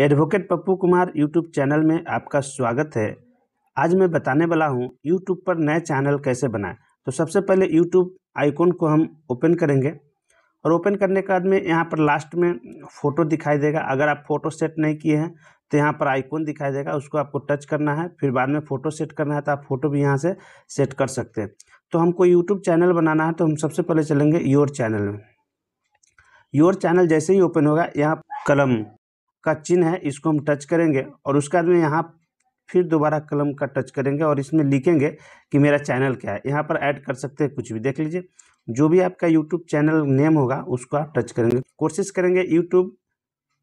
advocate Pappu Kumar YouTube channel में आपका स्वागत है आज मैं बताने वाला हूँ यूट्यूब पर नए चैनल कैसे बनाएं तो सबसे पहले यूट्यूब आइकॉन को हम ओपन करेंगे और ओपन करने के बाद में यहाँ पर लास्ट में फ़ोटो दिखाई देगा अगर आप फ़ोटो सेट नहीं किए हैं तो यहाँ पर आइकॉन दिखाई देगा उसको आपको टच करना है फिर बाद में फ़ोटो सेट करना है तो आप फ़ोटो भी यहाँ से सेट कर सकते हैं तो हमको यूट्यूब चैनल बनाना है तो हम सबसे पहले चलेंगे योर चैनल में योर चैनल जैसे ही ओपन होगा यहाँ कलम का चिन्ह है इसको हम टच करेंगे और उसके बाद में यहाँ फिर दोबारा कलम का टच करेंगे और इसमें लिखेंगे कि मेरा चैनल क्या है यहाँ पर ऐड कर सकते हैं कुछ भी देख लीजिए जो भी आपका यूट्यूब चैनल नेम होगा उसको आप टच करेंगे कोशिश करेंगे यूट्यूब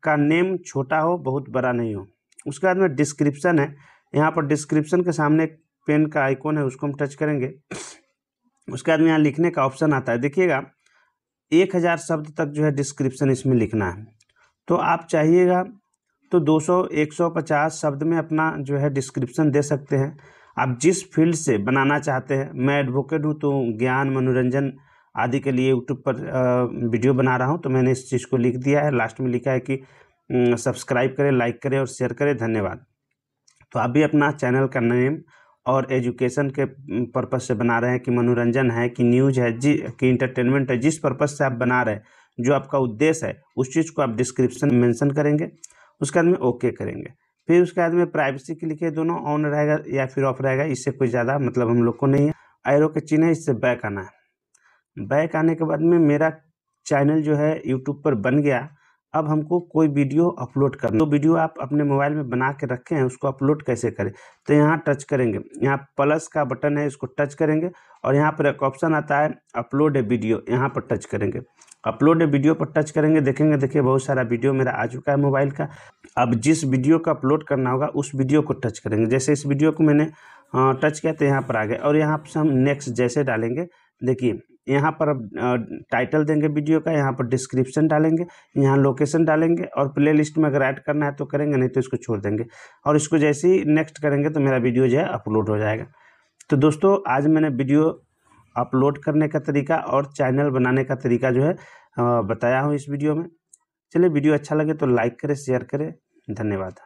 का नेम छोटा हो बहुत बड़ा नहीं हो उसके बाद में डिस्क्रिप्शन है यहाँ पर डिस्क्रिप्शन के सामने पेन का आइकॉन है उसको हम टच करेंगे उसके बाद में यहाँ लिखने का ऑप्शन आता है देखिएगा एक हज़ार शब्द तक जो है डिस्क्रिप्शन इसमें लिखना है तो आप चाहिएगा तो 200 150 शब्द में अपना जो है डिस्क्रिप्शन दे सकते हैं आप जिस फील्ड से बनाना चाहते हैं मैं एडवोकेट हूँ तो ज्ञान मनोरंजन आदि के लिए यूट्यूब पर वीडियो बना रहा हूँ तो मैंने इस चीज़ को लिख दिया है लास्ट में लिखा है कि सब्सक्राइब करें लाइक करें और शेयर करें धन्यवाद तो आप भी अपना चैनल का नेम और एजुकेशन के पर्पज़ से बना रहे हैं कि मनोरंजन है कि न्यूज है जी कि इंटरटेनमेंट है जिस पर्पज़ से आप बना रहे हैं जो आपका उद्देश्य है उस चीज़ को आप डिस्क्रिप्शन मेंशन करेंगे उसके बाद में ओके करेंगे फिर उसके बाद में प्राइवेसी के लिखे दोनों ऑन रहेगा या फिर ऑफ रहेगा इससे कोई ज़्यादा मतलब हम लोग को नहीं है आयरो के चिन्ह है इससे बैक आना है बैक आने के बाद में मेरा चैनल जो है यूट्यूब पर बन गया अब हमको कोई वीडियो अपलोड करना तो वीडियो आप अपने मोबाइल में बना के रखे हैं उसको अपलोड कैसे करें तो यहाँ टच करेंगे यहाँ प्लस का बटन है इसको टच करेंगे और यहाँ पर एक ऑप्शन आता है अपलोड ए वीडियो यहाँ पर टच करेंगे अपलोड ए वीडियो पर टच करेंगे देखेंगे देखिए बहुत सारा वीडियो मेरा आ चुका है मोबाइल का अब जिस वीडियो का अपलोड करना होगा उस वीडियो को टच करेंगे जैसे इस वीडियो को मैंने हाँ, टच किया तो यहाँ पर आ गया और यहाँ से हम नेक्स्ट जैसे डालेंगे देखिए यहाँ पर अब टाइटल देंगे वीडियो का यहाँ पर डिस्क्रिप्शन डालेंगे यहाँ लोकेशन डालेंगे और प्ले लिस्ट में अगर ऐड करना है तो करेंगे नहीं तो इसको छोड़ देंगे और इसको जैसे ही नेक्स्ट करेंगे तो मेरा वीडियो जो है अपलोड हो जाएगा तो दोस्तों आज मैंने वीडियो अपलोड करने का तरीका और चैनल बनाने का तरीका जो है बताया हूँ इस वीडियो में चलिए वीडियो अच्छा लगे तो लाइक करें शेयर करें धन्यवाद